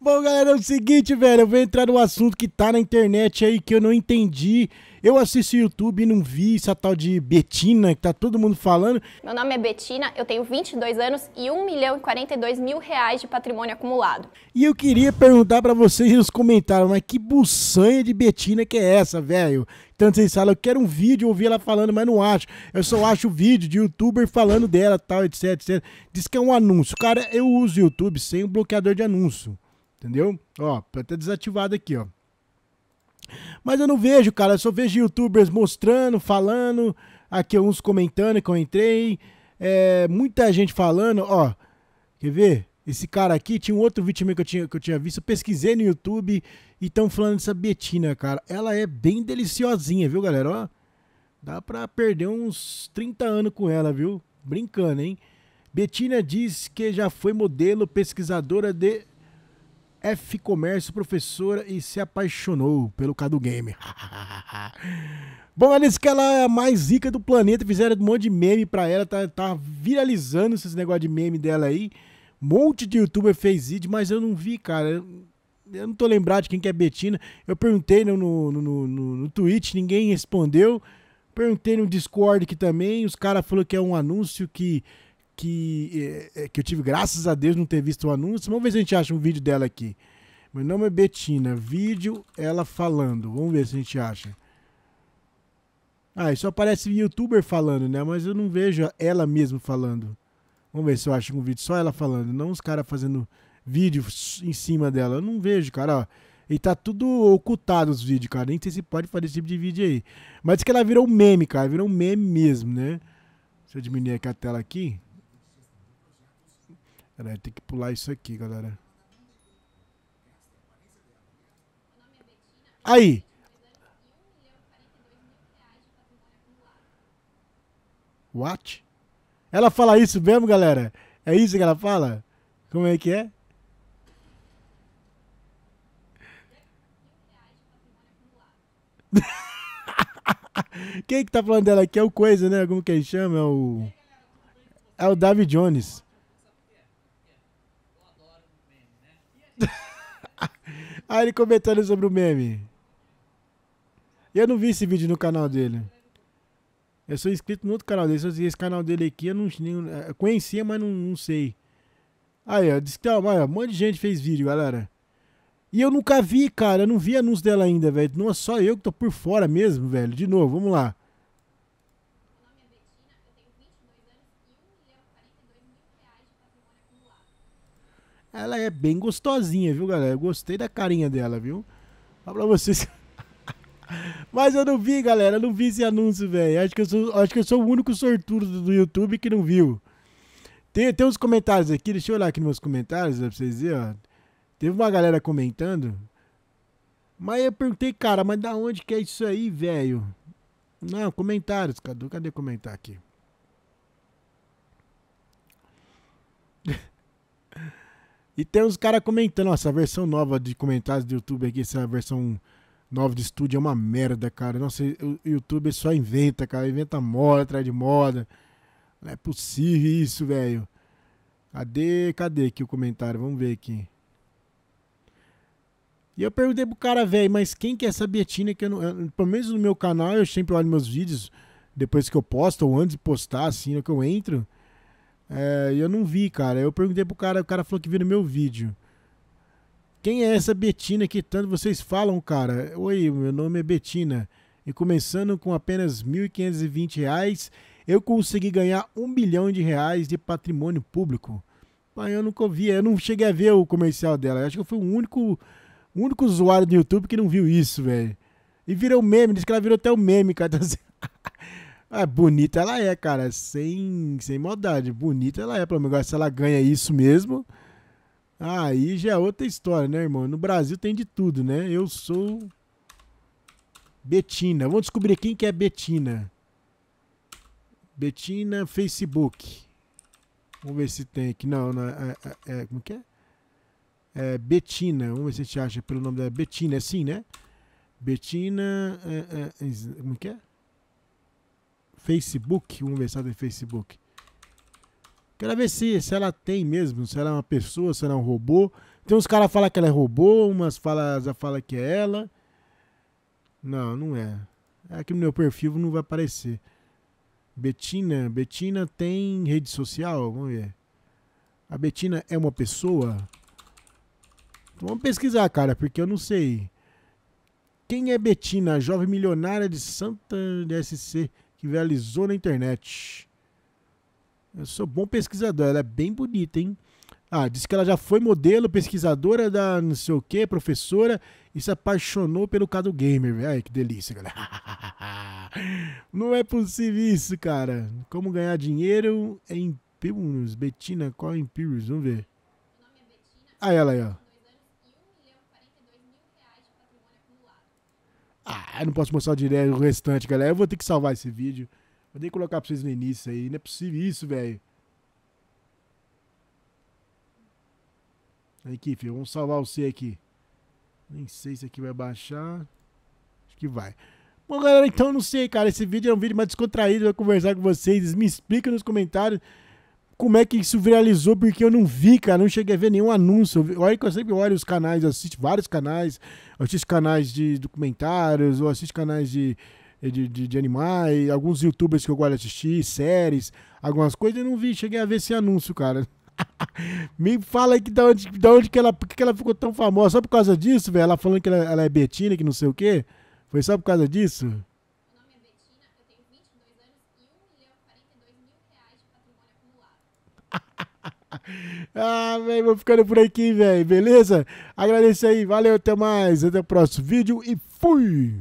Bom, galera, é o seguinte, velho. Eu vou entrar no assunto que tá na internet aí que eu não entendi. Eu assisto YouTube e não vi essa tal de Betina que tá todo mundo falando. Meu nome é Betina, eu tenho 22 anos e 1 milhão e 42 mil reais de patrimônio acumulado. E eu queria perguntar para vocês nos comentários, mas que buçanha de Betina que é essa, velho? Tanto vocês falam, eu quero um vídeo, ouvir ela falando, mas não acho. Eu só acho vídeo de youtuber falando dela, tal, etc, etc. Diz que é um anúncio. Cara, eu uso o YouTube sem um bloqueador de anúncio. Entendeu? Ó, pode até desativado aqui, ó. Mas eu não vejo, cara. Eu só vejo youtubers mostrando, falando. Aqui uns comentando que eu entrei. É, muita gente falando, ó. Quer ver? Esse cara aqui tinha um outro vítima que eu tinha, que eu tinha visto. Eu pesquisei no YouTube e estão falando dessa Betina, cara. Ela é bem deliciosinha, viu, galera? Ó, dá pra perder uns 30 anos com ela, viu? Brincando, hein? Betina diz que já foi modelo, pesquisadora de F Comércio, professora, e se apaixonou pelo Cadu Game. Bom, ela disse que ela é a mais rica do planeta, fizeram um monte de meme pra ela, tá, tá viralizando esses negócios de meme dela aí. Um monte de youtuber fez vídeo, mas eu não vi, cara. Eu, eu não tô lembrado de quem que é Betina. Eu perguntei no, no, no, no, no Twitch, ninguém respondeu. Perguntei no Discord aqui também, os caras falaram que é um anúncio que que, é, é, que eu tive, graças a Deus, não ter visto o anúncio. Vamos ver se a gente acha um vídeo dela aqui. Meu nome é Betina, vídeo ela falando. Vamos ver se a gente acha. Ah, isso aparece youtuber falando, né? Mas eu não vejo ela mesmo falando. Vamos ver se eu acho um vídeo só ela falando, não os caras fazendo vídeo em cima dela. Eu não vejo, cara. e tá tudo ocultado os vídeos, cara. Nem sei se pode fazer esse tipo de vídeo aí. Mas que ela virou um meme, cara. Virou um meme mesmo, né? Deixa eu diminuir aqui a tela aqui. Peraí, tem que pular isso aqui, galera. Aí! What? Ela fala isso mesmo, galera? É isso que ela fala? Como é que é? Quem que tá falando dela aqui é o Coisa, né? Como que ele chama? É o. É o David Jones. Aí ele comentando sobre o meme. Eu não vi esse vídeo no canal dele. Eu sou inscrito no outro canal dele. Esse canal dele aqui eu não é, conhecia, mas não, não sei. Aí, ó, disse que ó, um monte de gente fez vídeo, galera. E eu nunca vi, cara. Eu não vi anúncio dela ainda, velho. Não é só eu que tô por fora mesmo, velho. De novo, vamos lá. Ela é bem gostosinha, viu, galera? Eu gostei da carinha dela, viu? Fala pra vocês. Mas eu não vi, galera. Eu não vi esse anúncio, velho. Acho, que eu sou, acho que eu sou o único sortudo do YouTube que não viu. Tem, tem uns comentários aqui. Deixa eu olhar aqui nos meus comentários pra vocês verem, ó. Teve uma galera comentando. Mas eu perguntei, cara, mas da onde que é isso aí, velho? Não, comentários, cadê Cadê comentar aqui? E tem os caras comentando, nossa, essa versão nova de comentários do YouTube aqui, essa versão nova de estúdio é uma merda, cara. Nossa, o YouTube só inventa, cara. Inventa moda atrás de moda. Não é possível isso, velho. Cadê, cadê aqui o comentário? Vamos ver aqui. E eu perguntei pro cara, velho, mas quem que é essa Betina que eu não. Eu, pelo menos no meu canal eu sempre olho meus vídeos depois que eu posto, ou antes de postar, assim, que eu entro. É, eu não vi, cara. Eu perguntei pro cara, o cara falou que viu no meu vídeo. Quem é essa Betina que tanto vocês falam, cara? Oi, meu nome é Betina. E começando com apenas R$ 1.520, eu consegui ganhar um bilhão de reais de patrimônio público. Mas eu nunca vi, eu não cheguei a ver o comercial dela. Eu acho que eu fui o único, o único usuário do YouTube que não viu isso, velho. E virou meme, diz que ela virou até o um meme, cara. Tá é, bonita ela é, cara. Sem, sem maldade. Bonita ela é, pelo menos. Agora, se ela ganha isso mesmo, aí já é outra história, né, irmão? No Brasil tem de tudo, né? Eu sou. Betina. Vamos descobrir quem que é Betina. Betina Facebook. Vamos ver se tem aqui. Não, não é, é, é, como que é? é? Betina. Vamos ver se a gente acha pelo nome da Betina. É sim, né? Betina. É, é, é, como que é? Facebook. Vamos ver se ela tem Facebook. Quero ver se, se ela tem mesmo, se ela é uma pessoa, se ela é um robô. Tem uns caras falam que ela é robô, umas fala, já fala que é ela. Não, não é. Aqui é no meu perfil não vai aparecer. Betina, Betina tem rede social? Vamos ver. A Betina é uma pessoa? Então vamos pesquisar, cara, porque eu não sei. Quem é Betina, jovem milionária de Santa SC? que viralizou na internet. Eu sou bom pesquisador, ela é bem bonita, hein? Ah, disse que ela já foi modelo, pesquisadora da não sei o que, professora, e se apaixonou pelo Cado Gamer. Ai, que delícia, galera. não é possível isso, cara. Como ganhar dinheiro é em Imperius? Betina, qual é Imperius? Vamos ver. Ah, ela aí, ó. Ah, eu não posso mostrar direto o restante, galera. Eu vou ter que salvar esse vídeo. Vou ter que colocar pra vocês no início aí. Não é possível isso, velho. Aqui, filho. Vamos salvar o C aqui. Nem sei se aqui vai baixar. Acho que vai. Bom, galera, então não sei, cara. Esse vídeo é um vídeo mais descontraído. Eu vou conversar com vocês. Me explica nos comentários como é que isso viralizou, porque eu não vi, cara, não cheguei a ver nenhum anúncio. Olha que eu sempre olho os canais, assisto vários canais, assisto canais de documentários, ou assisto canais de, de, de, de animais, alguns youtubers que eu gosto de assistir, séries, algumas coisas, eu não vi, cheguei a ver esse anúncio, cara. Me fala aí que da onde, da onde que ela, que ela ficou tão famosa, só por causa disso, velho? Ela falando que ela, ela é Betina, que não sei o quê? Foi só por causa disso? ah, velho, vou ficando por aqui, velho. Beleza? Agradeço aí, valeu, até mais, até o próximo vídeo e fui!